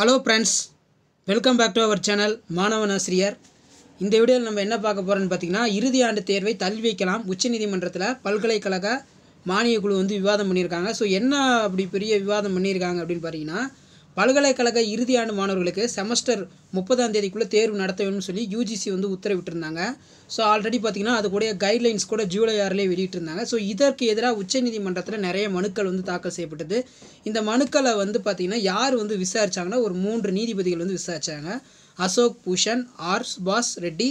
hello friends welcome back to our channel மாணவன் ஆசிரியர் இந்த வீடியோவில் நம்ம என்ன பார்க்க போகிறோன்னு பார்த்தீங்கன்னா இறுதி ஆண்டு தேர்வை தள்ளி வைக்கலாம் உச்சநீதிமன்றத்தில் பல்கலைக்கழக மானியக்குழு வந்து விவாதம் பண்ணியிருக்காங்க ஸோ என்ன அப்படி பெரிய விவாதம் பண்ணியிருக்காங்க அப்படின்னு பார்த்தீங்கன்னா பல்கலைக்கழக இறுதி ஆண்டு மாணவர்களுக்கு செமஸ்டர் முப்பதாம் தேதிக்குள்ளே தேர்வு நடத்த வேணும்னு சொல்லி யூஜிசி வந்து உத்தரவிட்டிருந்தாங்க ஸோ ஆல்ரெடி பார்த்திங்கன்னா அதுக்கூடிய கைட்லைன்ஸ் கூட ஜூலை ஆறிலே வெளியிட்டிருந்தாங்க ஸோ இதற்கு எதிராக உச்சநீதிமன்றத்தில் நிறைய மனுக்கள் வந்து தாக்கல் செய்யப்பட்டது இந்த மனுக்களை வந்து பார்த்திங்கன்னா யார் வந்து விசாரித்தாங்கன்னா ஒரு மூன்று நீதிபதிகள் வந்து விசாரித்தாங்க அசோக் பூஷன் ஆர் சுபாஷ் ரெட்டி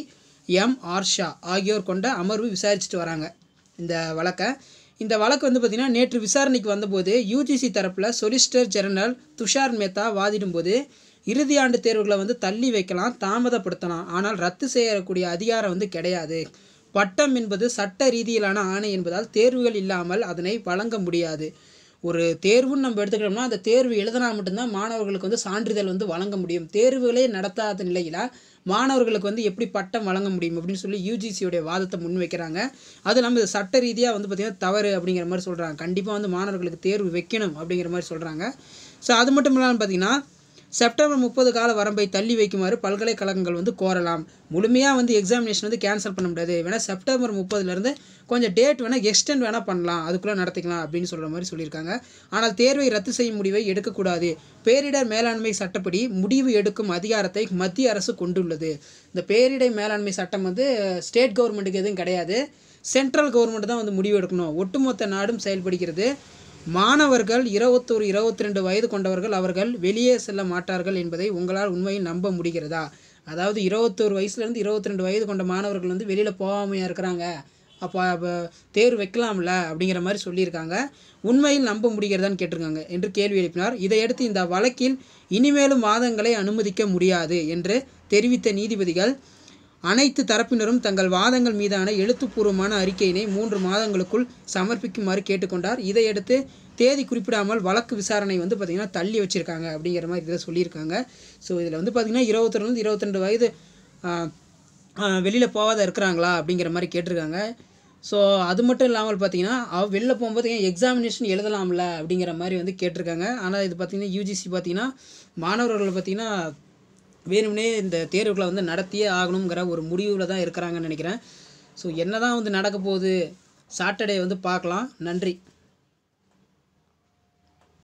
எம் ஆர் ஷா ஆகியோர் கொண்ட அமர்வு விசாரிச்சுட்டு வராங்க இந்த வழக்கை இந்த வழக்கு வந்து பார்த்திங்கன்னா நேற்று விசாரணைக்கு வந்தபோது யூஜிசி தரப்பில் சொலிசிட்டர் ஜெனரல் துஷார் மேத்தா வாதிடும்போது இறுதி ஆண்டு தேர்வுகளை வந்து தள்ளி வைக்கலாம் தாமதப்படுத்தலாம் ஆனால் ரத்து செய்யக்கூடிய அதிகாரம் வந்து கிடையாது பட்டம் என்பது சட்ட ரீதியிலான ஆணை என்பதால் தேர்வுகள் இல்லாமல் அதனை வழங்க முடியாது ஒரு தேர்வுன்னு நம்ம எடுத்துக்கிட்டோம்னா அந்த தேர்வு எழுதினா மட்டும்தான் மாணவர்களுக்கு வந்து சான்றிதழ் வந்து வழங்க முடியும் தேர்வுகளே நடத்தாத நிலையில் மாணவர்களுக்கு வந்து எப்படி பட்டம் வழங்க முடியும் அப்படின்னு சொல்லி யூஜிசியுடைய வாதத்தை முன்வைக்கிறாங்க அது இல்லாமல் இது சட்ட ரீதியாக வந்து பார்த்திங்கன்னா தவறு அப்படிங்கிற மாதிரி சொல்கிறாங்க கண்டிப்பாக வந்து மாணவர்களுக்கு தேர்வு வைக்கணும் அப்படிங்கிற மாதிரி சொல்கிறாங்க ஸோ அது மட்டும் இல்லாமல் பார்த்திங்கன்னா செப்டம்பர் முப்பது கால வரம்பை தள்ளி வைக்குமாறு பல்கலைக்கழகங்கள் வந்து கோரலாம் முழுமையாக வந்து எக்ஸாமினேஷன் வந்து கேன்சல் பண்ண முடியாது வேணால் செப்டம்பர் முப்பதுலேருந்து கொஞ்சம் டேட் வேணால் எக்ஸ்டெண்ட் வேணால் பண்ணலாம் அதுக்குள்ளே நடத்திக்கலாம் அப்படின்னு சொல்கிற மாதிரி சொல்லியிருக்காங்க ஆனால் தேர்வை ரத்து செய்யும் முடிவை எடுக்கக்கூடாது பேரிடர் மேலாண்மை சட்டப்படி முடிவு எடுக்கும் அதிகாரத்தை மத்திய அரசு கொண்டுள்ளது இந்த பேரிடர் மேலாண்மை சட்டம் வந்து ஸ்டேட் கவர்மெண்ட்டுக்கு எதுவும் கிடையாது சென்ட்ரல் கவர்மெண்ட் தான் வந்து முடிவு எடுக்கணும் ஒட்டுமொத்த நாடும் செயல்படுகிறது மாணவர்கள் இருபத்தோரு இருபத்தி ரெண்டு வயது கொண்டவர்கள் அவர்கள் வெளியே செல்ல மாட்டார்கள் என்பதை உங்களால் உண்மையில் நம்ப முடிகிறதா அதாவது இருபத்தோரு வயசுலேருந்து இருபத்தி ரெண்டு வயது கொண்ட மாணவர்கள் வந்து வெளியில் போகாமையாக இருக்கிறாங்க அப்போ தேர்வு வைக்கலாம்ல அப்படிங்கிற மாதிரி சொல்லியிருக்காங்க உண்மையில் நம்ப முடிகிறதான்னு கேட்டிருக்காங்க என்று கேள்வி எழுப்பினார் இதையடுத்து இந்த வழக்கில் இனிமேலும் வாதங்களை அனுமதிக்க முடியாது என்று தெரிவித்த நீதிபதிகள் அனைத்து தரப்பினரும் தங்கள் வாதங்கள் மீதான எழுத்துப்பூர்வமான அறிக்கையினை மூன்று மாதங்களுக்குள் சமர்ப்பிக்குமாறு கேட்டுக்கொண்டார் இதையடுத்து தேதி குறிப்பிடாமல் வழக்கு விசாரணை வந்து பார்த்திங்கன்னா தள்ளி வச்சுருக்காங்க அப்படிங்கிற மாதிரி இதில் சொல்லியிருக்காங்க ஸோ இதில் வந்து பார்த்திங்கன்னா இருபத்தொன்னுலேருந்து இருபத்திரெண்டு வயது வெளியில் போகாத இருக்கிறாங்களா அப்படிங்கிற மாதிரி கேட்டிருக்காங்க ஸோ அது மட்டும் இல்லாமல் பார்த்தீங்கன்னா அவள் வெளில போகும்போது ஏன் எக்ஸாமினேஷன் எழுதலாம்ல அப்படிங்கிற மாதிரி வந்து கேட்டிருக்காங்க ஆனால் இது பார்த்திங்கன்னா யூஜிசி பார்த்திங்கன்னா மாணவர்கள் பார்த்திங்கன்னா வேணும்னே இந்த தேர்வுகளை வந்து நடத்தியே ஆகணுங்கிற ஒரு முடிவில் தான் இருக்கிறாங்கன்னு நினைக்கிறேன் ஸோ என்ன தான் வந்து நடக்க போகுது சாட்டர்டே வந்து பார்க்கலாம் நன்றி